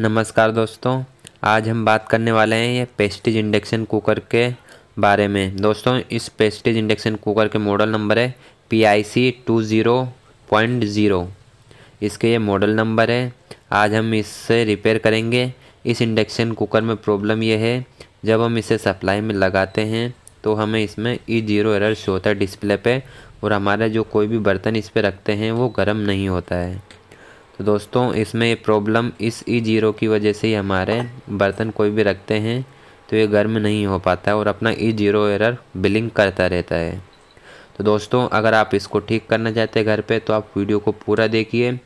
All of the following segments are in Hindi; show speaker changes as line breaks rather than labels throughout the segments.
नमस्कार दोस्तों आज हम बात करने वाले हैं ये पेस्टिज इंडक्शन कुकर के बारे में दोस्तों इस पेस्टिज इंडक्शन कुकर के मॉडल नंबर है P I C two zero point zero इसके ये मॉडल नंबर है आज हम इससे रिपेयर करेंगे इस इंडक्शन कुकर में प्रॉब्लम ये है जब हम इसे सप्लाई में लगाते हैं तो हमें इसमें E e zero error show होता है डिस्प्ले पे और हमारा जो कोई भी बर्तन इस पर रखते हैं वो गर्म नहीं होता है तो दोस्तों इसमें ये प्रॉब्लम इस ई e जीरो की वजह से ही हमारे बर्तन कोई भी रखते हैं तो ये गर्म नहीं हो पाता और अपना ई जीरो एरर बिलिंग करता रहता है तो दोस्तों अगर आप इसको ठीक करना चाहते हैं घर पे तो आप वीडियो को पूरा देखिए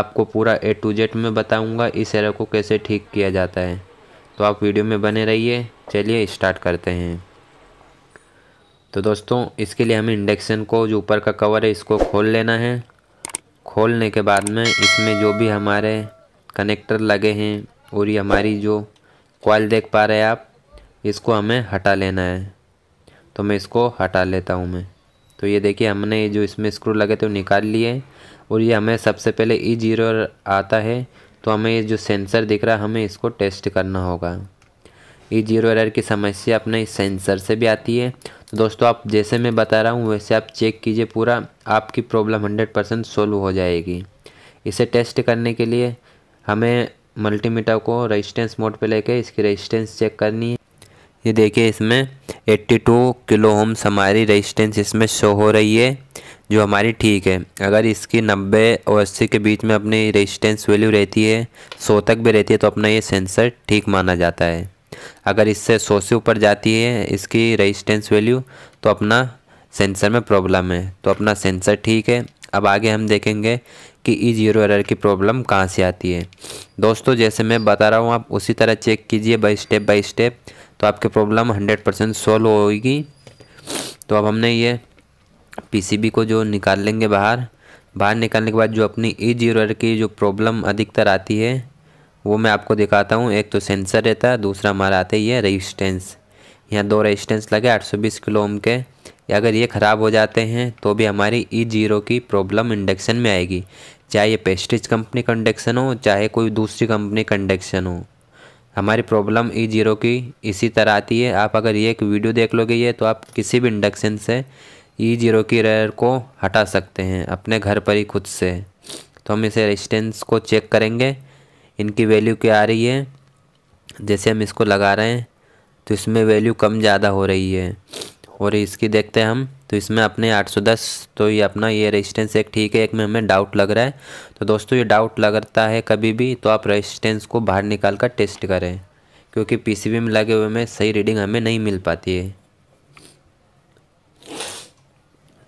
आपको पूरा ए टू जेड में बताऊंगा इस एरर को कैसे ठीक किया जाता है तो आप वीडियो में बने रहिए चलिए स्टार्ट करते हैं तो दोस्तों इसके लिए हमें इंडक्शन को जो ऊपर का कवर है इसको खोल लेना है खोलने के बाद में इसमें जो भी हमारे कनेक्टर लगे हैं और ये हमारी जो कॉयल देख पा रहे हैं आप इसको हमें हटा लेना है तो मैं इसको हटा लेता हूँ मैं तो ये देखिए हमने जो इसमें स्क्रू लगे थे वो निकाल लिए और ये हमें सबसे पहले ई e जीरो आता है तो हमें ये जो सेंसर दिख रहा है हमें इसको टेस्ट करना होगा ई जीरो एरर की समस्या अपने सेंसर से भी आती है तो दोस्तों आप जैसे मैं बता रहा हूँ वैसे आप चेक कीजिए पूरा आपकी प्रॉब्लम हंड्रेड परसेंट सोल्व हो जाएगी इसे टेस्ट करने के लिए हमें मल्टीमीटर को रेजिस्टेंस मोड पे लेके इसकी रेजिस्टेंस चेक करनी है ये देखिए इसमें 82 किलो होम्स हमारी रेजिस्टेंस इसमें शो हो रही है जो हमारी ठीक है अगर इसकी 90 और अस्सी के बीच में अपनी रेजिस्टेंस वैल्यू रहती है सौ तक भी रहती है तो अपना ये सेंसर ठीक माना जाता है अगर इससे सौ से ऊपर जाती है इसकी रजिस्टेंस वैल्यू तो अपना सेंसर में प्रॉब्लम है तो अपना सेंसर ठीक है अब आगे हम देखेंगे कि ई जीरो एरर की प्रॉब्लम कहाँ से आती है दोस्तों जैसे मैं बता रहा हूँ आप उसी तरह चेक कीजिए बाई स्टेप बाई स्टेप तो आपकी प्रॉब्लम हंड्रेड परसेंट सॉल्व होगी तो अब हमने ये पीसीबी को जो निकाल लेंगे बाहर बाहर निकालने के बाद जो अपनी ई जीरो एरर की जो प्रॉब्लम अधिकतर आती है वो मैं आपको दिखाता हूँ एक तो सेंसर रहता है दूसरा हमारा आता है ये रजिस्टेंस यहाँ दो रजिस्टेंस लगे 820 किलो ओम के अगर ये ख़राब हो जाते हैं तो भी हमारी ई e जीरो की प्रॉब्लम इंडक्शन में आएगी चाहे ये पेस्टिज कंपनी का इंडक्शन हो चाहे कोई दूसरी कंपनी का इंडक्शन हो हमारी प्रॉब्लम ई जीरो की इसी तरह आती है आप अगर ये एक वीडियो देख लोगे ये तो आप किसी भी इंडक्शन से ई e जीरो की रेयर को हटा सकते हैं अपने घर पर ही खुद से तो हम इसे रेजिस्टेंस को चेक करेंगे इनकी वैल्यू क्या आ रही है जैसे हम इसको लगा रहे हैं तो इसमें वैल्यू कम ज़्यादा हो रही है और इसकी देखते हैं हम तो इसमें अपने 810 तो ये अपना ये रेजिस्टेंस एक ठीक है एक में हमें डाउट लग रहा है तो दोस्तों ये डाउट लगता है कभी भी तो आप रेजिस्टेंस को बाहर निकाल कर टेस्ट करें क्योंकि पीसीबी में लगे हुए में सही रीडिंग हमें नहीं मिल पाती है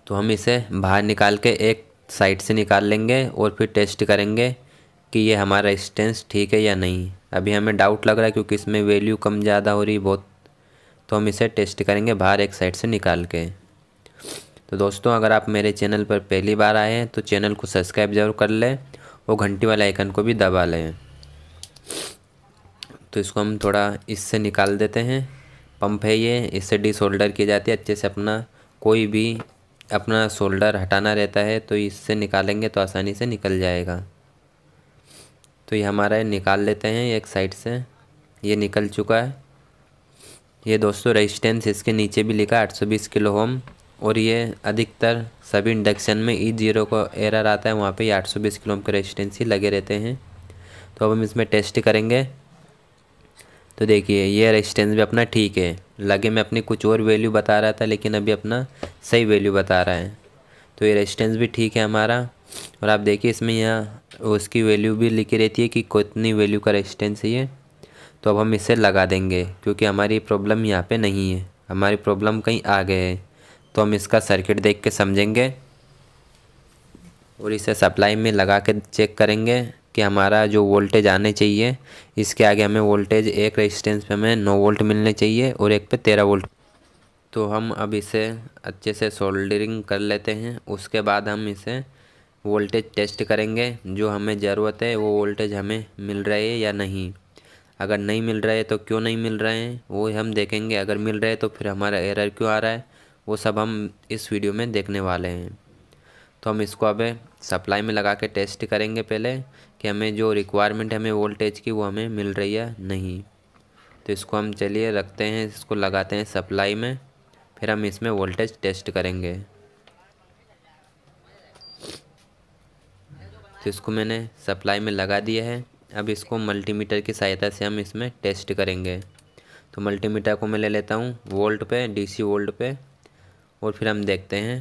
तो हम इसे बाहर निकाल के एक साइड से निकाल लेंगे और फिर टेस्ट करेंगे कि ये हमारा स्टेंस ठीक है या नहीं अभी हमें डाउट लग रहा है क्योंकि इसमें वैल्यू कम ज़्यादा हो रही है बहुत तो हम इसे टेस्ट करेंगे बाहर एक साइड से निकाल के तो दोस्तों अगर आप मेरे चैनल पर पहली बार आए हैं तो चैनल को सब्सक्राइब जरूर कर लें और घंटी वाले आइकन को भी दबा लें तो इसको हम थोड़ा इससे निकाल देते हैं पंप है ये इससे डिसोल्डर की जाती है अच्छे से अपना कोई भी अपना शोल्डर हटाना रहता है तो इससे निकालेंगे तो आसानी से निकल जाएगा तो ये हमारा ये निकाल लेते हैं एक साइड से ये निकल चुका है ये दोस्तों रेजिस्टेंस इसके नीचे भी लिखा है 820 किलो होम और ये अधिकतर सभी इंडक्शन में ई जीरो को एरर आता है वहाँ पे ये 820 किलो होम के रेजिस्टेंस ही लगे रहते हैं तो अब हम इसमें टेस्ट करेंगे तो देखिए ये रेजिस्टेंस भी अपना ठीक है लगे में अपनी कुछ और वैल्यू बता रहा था लेकिन अभी अपना सही वैल्यू बता रहा है तो ये रेजिस्टेंस भी ठीक है हमारा और आप देखिए इसमें यहाँ उसकी वैल्यू भी लिखी रहती है कि कितनी वैल्यू का रेजिस्टेंस है ये तो अब हम इसे लगा देंगे क्योंकि हमारी प्रॉब्लम यहाँ पे नहीं है हमारी प्रॉब्लम कहीं आ गए है तो हम इसका सर्किट देख के समझेंगे और इसे सप्लाई में लगा के चेक करेंगे कि हमारा जो वोल्टेज आने चाहिए इसके आगे हमें वोल्टेज एक रेजिस्टेंस पे हमें नौ वोल्ट मिलने चाहिए और एक पे तेरह वोल्ट तो हम अब इसे अच्छे से सोल्डरिंग कर लेते हैं उसके बाद हम इसे वोल्टेज टेस्ट करेंगे जो हमें ज़रूरत है वो वोल्टेज हमें मिल रहे है या नहीं अगर नहीं मिल रहा है तो क्यों नहीं मिल रहे हैं वो हम देखेंगे अगर मिल रहे तो फिर हमारा एरर क्यों आ रहा है वो सब हम इस वीडियो में देखने वाले हैं तो हम इसको अब सप्लाई में लगा के टेस्ट करेंगे पहले कि हमें जो रिक्वायरमेंट हमें वोल्टेज की वो हमें मिल रही है नहीं तो इसको हम चलिए रखते हैं इसको लगाते हैं सप्लाई में फिर हम इसमें वोल्टेज टेस्ट करेंगे तो इसको मैंने सप्लाई में लगा दिया है अब इसको मल्टीमीटर की सहायता से हम इसमें टेस्ट करेंगे तो मल्टीमीटर को मैं ले लेता हूँ वोल्ट पे डीसी वोल्ट पे और फिर हम देखते हैं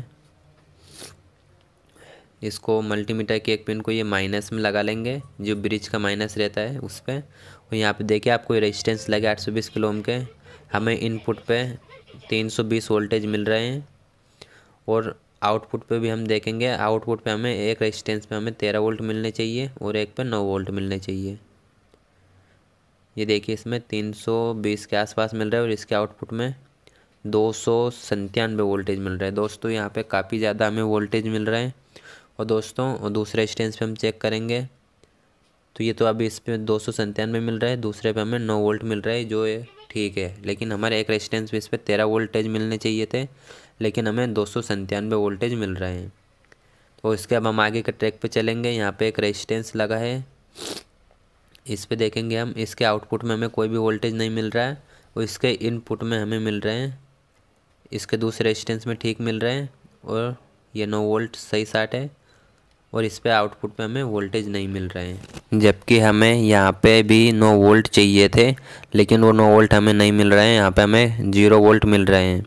इसको मल्टीमीटर के एक पिन को ये माइनस में लगा लेंगे जो ब्रिज का माइनस रहता है उस पर और यहाँ पे देखिए आपको रेजिस्टेंस लगे 820 किलो ओम के हमें इनपुट पे 320 वोल्टेज मिल रहे हैं और आउटपुट पे भी हम देखेंगे आउटपुट पे हमें एक रेजिस्टेंस पे हमें तेरह वोल्ट मिलने चाहिए और एक पे नौ वोल्ट मिलने चाहिए ये देखिए इसमें तीन सौ बीस के आसपास मिल रहा है और इसके आउटपुट में दो सौ संतानवे वोल्टेज मिल रहा है दोस्तों यहाँ पे काफ़ी ज़्यादा हमें वोल्टेज मिल रहा है और दोस्तों और दूसरे स्टेंस पर हम चेक करेंगे तो ये तो अभी इस पर दो सौ सन्तानवे मिल रहा है दूसरे पर हमें नौ वोल्ट मिल रहा है जो ये ठीक है लेकिन हमारे एक रेजिस्टेंस पर इस पर तेरह वोल्टेज मिलने चाहिए थे लेकिन हमें दो सौ वोल्टेज मिल रहे हैं तो इसके अब हम आगे के ट्रैक पे चलेंगे यहाँ पे एक रेजिस्टेंस लगा है इस पे देखेंगे हम इसके आउटपुट में हमें कोई भी वोल्टेज नहीं मिल रहा है और इसके इनपुट में हमें मिल रहे हैं इसके दूसरे रेजिस्टेंस में ठीक मिल रहे हैं और ये नौ वोल्ट सही साठ है और इस पर आउटपुट में हमें वोल्टेज नहीं मिल रहे हैं जबकि हमें यहाँ पे भी नौ वोल्ट चाहिए थे लेकिन वो नौ वोल्ट हमें नहीं मिल रहे हैं यहाँ पे हमें जीरो वोल्ट मिल रहे हैं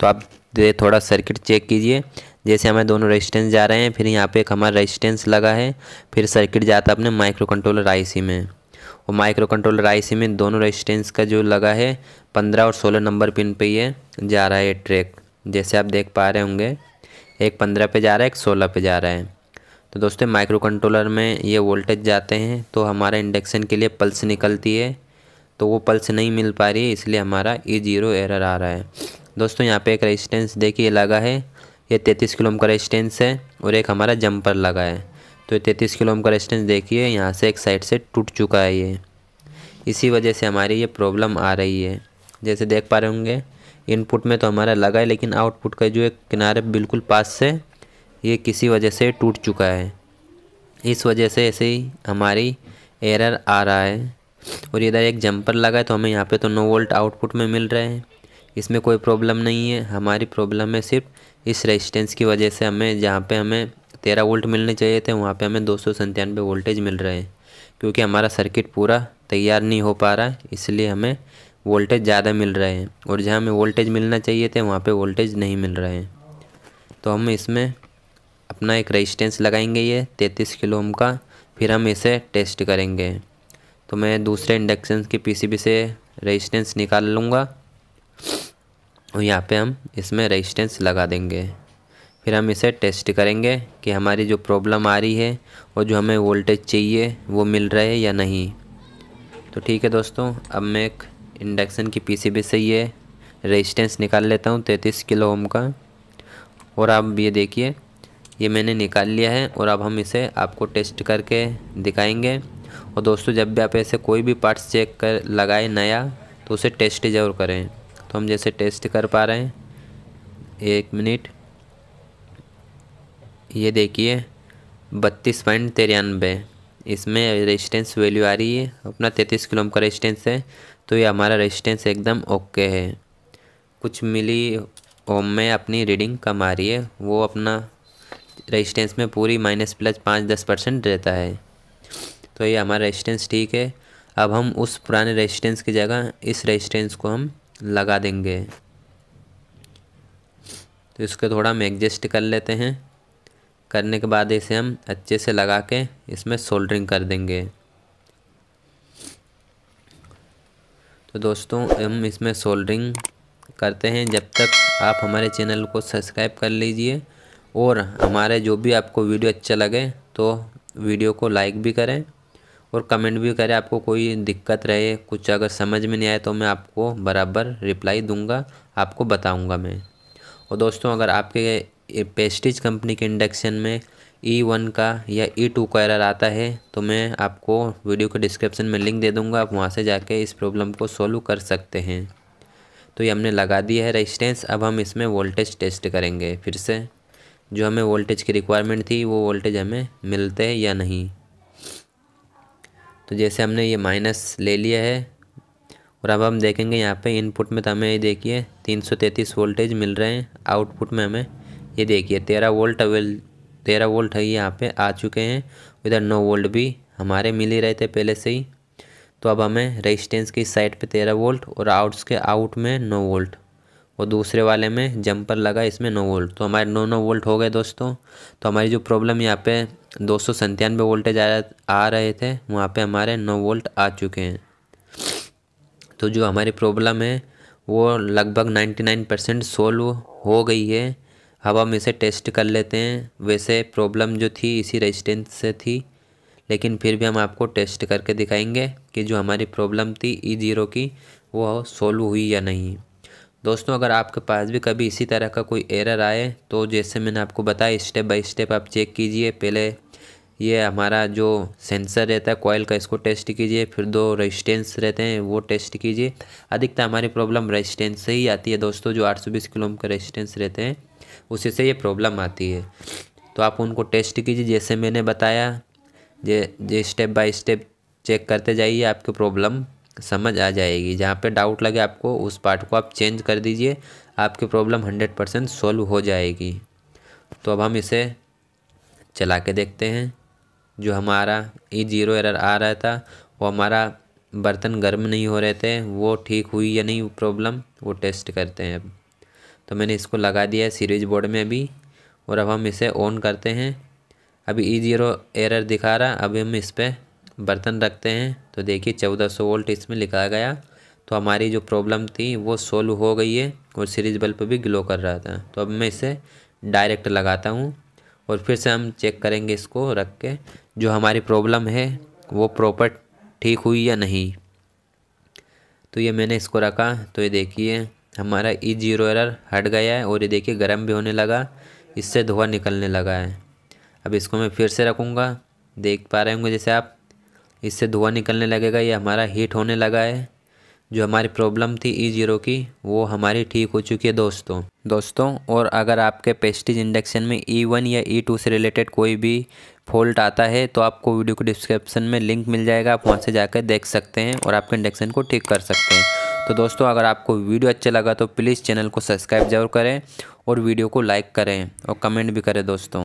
तो आप तो ये थोड़ा सर्किट चेक कीजिए जैसे हमें दोनों रेजिस्टेंस जा रहे हैं फिर यहाँ पे एक हमारा रेजिस्टेंस लगा है फिर सर्किट जाता है अपने माइक्रो कंट्रोलर आईसी में और माइक्रो कंट्रोलर आईसी में दोनों रेजिस्टेंस का जो लगा है पंद्रह और सोलह नंबर पिन पे ये जा रहा है ट्रैक जैसे आप देख पा रहे होंगे एक पंद्रह पे जा रहा है एक सोलह पे जा रहा है तो दोस्तों माइक्रो कंट्रोलर में ये वोल्टेज जाते हैं तो हमारा इंडक्शन के लिए पल्स निकलती है तो वो पल्स नहीं मिल पा रही है इसलिए हमारा ई जीरो एरर आ रहा है दोस्तों यहाँ पे एक रेजिस्टेंस देखिए लगा है ये तैंतीस किलो का रेजिस्टेंस है और एक हमारा जंपर लगा है तो ये तैंतीस किलो का रेजिस्टेंस देखिए यहाँ से एक साइड से टूट चुका है ये इसी वजह से हमारी ये प्रॉब्लम आ रही है जैसे देख पा रहे होंगे इनपुट में तो हमारा लगा है लेकिन आउटपुट का जो एक किनारे बिल्कुल पास से ये किसी वजह से टूट चुका है इस वजह से ऐसे ही हमारी एरर आ रहा है और इधर एक जंपर लगा है तो हमें यहाँ पे तो नो वोल्ट आउटपुट में मिल रहे हैं इसमें कोई प्रॉब्लम नहीं है हमारी प्रॉब्लम है सिर्फ इस रेजिस्टेंस की वजह से हमें जहाँ पे हमें तेरह वोल्ट मिलने चाहिए थे वहाँ पे हमें दो सौ संतानवे वोल्टेज मिल रहे हैं क्योंकि हमारा सर्किट पूरा तैयार नहीं हो पा रहा इसलिए हमें वोल्टेज ज़्यादा मिल रहे हैं और जहाँ हमें वोल्टेज मिलना चाहिए थे वहाँ पर वोल्टेज नहीं मिल रहे हैं तो हम इसमें अपना एक रेजिस्टेंस लगाएंगे ये तैंतीस किलो ओम का फिर हम इसे टेस्ट करेंगे तो मैं दूसरे इंडक्शन के पीसीबी से रेजिस्टेंस निकाल लूँगा और यहाँ पे हम इसमें रेजिस्टेंस लगा देंगे फिर हम इसे टेस्ट करेंगे कि हमारी जो प्रॉब्लम आ रही है और जो हमें वोल्टेज चाहिए वो मिल रहा है या नहीं तो ठीक है दोस्तों अब मैं एक इंडक्शन की पीसीबी से ये रेजिस्टेंस निकाल लेता हूँ तैंतीस किलो ओम का और आप ये देखिए ये मैंने निकाल लिया है और अब हम इसे आपको टेस्ट करके दिखाएंगे और दोस्तों जब भी आप ऐसे कोई भी पार्ट्स चेक कर लगाए नया तो उसे टेस्ट ज़रूर करें तो हम जैसे टेस्ट कर पा रहे हैं एक मिनट ये देखिए बत्तीस पॉइंट तिरानबे इसमें रेजिस्टेंस वैल्यू आ रही है अपना तैंतीस किलोम का रेजिस्टेंस है तो ये हमारा रेजिस्टेंस एकदम ओके है कुछ मिली ओम में अपनी रीडिंग कम आ रही है वो अपना रेजिस्टेंस में पूरी माइनस प्लस पाँच दस परसेंट रहता है तो ये हमारा रेजिस्टेंस ठीक है अब हम उस पुराने रेजिस्टेंस की जगह इस रेजिस्टेंस को हम लगा देंगे तो इसको थोड़ा हम एडजस्ट कर लेते हैं करने के बाद इसे हम अच्छे से लगा के इसमें सोल्डरिंग कर देंगे तो दोस्तों हम इसमें सोल्डरिंग करते हैं जब तक आप हमारे चैनल को सब्सक्राइब कर लीजिए और हमारे जो भी आपको वीडियो अच्छा लगे तो वीडियो को लाइक भी करें और कमेंट भी करें आपको कोई दिक्कत रहे कुछ अगर समझ में नहीं आए तो मैं आपको बराबर रिप्लाई दूंगा आपको बताऊंगा मैं और दोस्तों अगर आपके पेस्टिज कंपनी के इंडक्शन में ई e वन का या ई e टू का एरर आता है तो मैं आपको वीडियो के डिस्क्रिप्शन में लिंक दे दूंगा आप वहाँ से जाके इस प्रॉब्लम को सोल्व कर सकते हैं तो ये हमने लगा दिया है रेजिस्टेंस अब हम इसमें वोल्टेज टेस्ट करेंगे फिर से जो हमें वोल्टेज की रिक्वायरमेंट थी वो वोल्टेज हमें मिलते हैं या नहीं तो जैसे हमने ये माइनस ले लिया है और अब हम देखेंगे यहाँ पे इनपुट में तो हमें ये देखिए 333 वोल्टेज मिल रहे हैं आउटपुट में हमें ये देखिए तेरह वोल्ट अवेल तेरह वोल्ट है यहाँ पे आ चुके हैं इधर नौ वोल्ट भी हमारे मिल ही रहे थे पहले से ही तो अब हमें रेजिस्टेंस की साइड पे तेरह वोल्ट और आउट्स के आउट में नौ वोल्ट और दूसरे वाले में जंपर लगा इसमें नौ वोल्ट तो हमारे नौ नौ वोल्ट हो गए दोस्तों तो हमारी जो प्रॉब्लम यहाँ पे दो सौ संतानवे वोल्टेज आ आ रहे थे वहाँ पे हमारे नौ वोल्ट आ चुके हैं तो जो हमारी प्रॉब्लम है वो लगभग नाइन्टी नाइन परसेंट सोल्व हो गई है अब हम इसे टेस्ट कर लेते हैं वैसे प्रॉब्लम जो थी इसी रेजिस्टेंस से थी लेकिन फिर भी हम आपको टेस्ट करके दिखाएंगे कि जो हमारी प्रॉब्लम थी ई e ज़ीरो की वो सोल्व हुई या नहीं दोस्तों अगर आपके पास भी कभी इसी तरह का कोई एरर आए तो जैसे मैंने आपको बताया स्टेप बाय स्टेप आप चेक कीजिए पहले ये हमारा जो सेंसर रहता है कॉयल का इसको टेस्ट कीजिए फिर दो रेजिस्टेंस रहते हैं वो टेस्ट कीजिए अधिकतर हमारी प्रॉब्लम रेजिस्टेंस से ही आती है दोस्तों जो 820 किलो ओम के रेजिस्टेंस रहते हैं उसी से ये प्रॉब्लम आती है तो आप उनको टेस्ट कीजिए जैसे मैंने बताया जे जे स्टेप बाय स्टेप चेक करते जाइए आपकी प्रॉब्लम समझ आ जाएगी जहाँ पे डाउट लगे आपको उस पार्ट को आप चेंज कर दीजिए आपकी प्रॉब्लम हंड्रेड परसेंट सॉल्व हो जाएगी तो अब हम इसे चला के देखते हैं जो हमारा ई जीरो एरर आ रहा था वो हमारा बर्तन गर्म नहीं हो रहे थे वो ठीक हुई या नहीं प्रॉब्लम वो टेस्ट करते हैं अब तो मैंने इसको लगा दिया है सीरीज बोर्ड में अभी और अब हम इसे ऑन करते हैं अभी ई जीरो एरर दिखा रहा अभी हम इस पर बर्तन रखते हैं तो देखिए चौदह सौ वोल्ट इसमें लिखा गया तो हमारी जो प्रॉब्लम थी वो सोल्व हो गई है और सीरीज बल्ब भी ग्लो कर रहा था तो अब मैं इसे डायरेक्ट लगाता हूँ और फिर से हम चेक करेंगे इसको रख के जो हमारी प्रॉब्लम है वो प्रॉपर ठीक हुई या नहीं तो ये मैंने इसको रखा तो ये देखिए हमारा ई जीरो एरर हट गया है और ये देखिए गर्म भी होने लगा इससे धुआँ निकलने लगा है अब इसको मैं फिर से रखूँगा देख पा रहे होंगे जैसे आप इससे धुआं निकलने लगेगा ये हमारा हीट होने लगा है जो हमारी प्रॉब्लम थी ई e जीरो की वो हमारी ठीक हो चुकी है दोस्तों दोस्तों और अगर आपके पेस्टिज इंडक्शन में ई e वन या ई e टू से रिलेटेड कोई भी फॉल्ट आता है तो आपको वीडियो के डिस्क्रिप्शन में लिंक मिल जाएगा आप वहाँ से जाकर देख सकते हैं और आपके इंडक्शन को ठीक कर सकते हैं तो दोस्तों अगर आपको वीडियो अच्छा लगा तो प्लीज़ चैनल को सब्सक्राइब जरूर करें और वीडियो को लाइक करें और कमेंट भी करें दोस्तों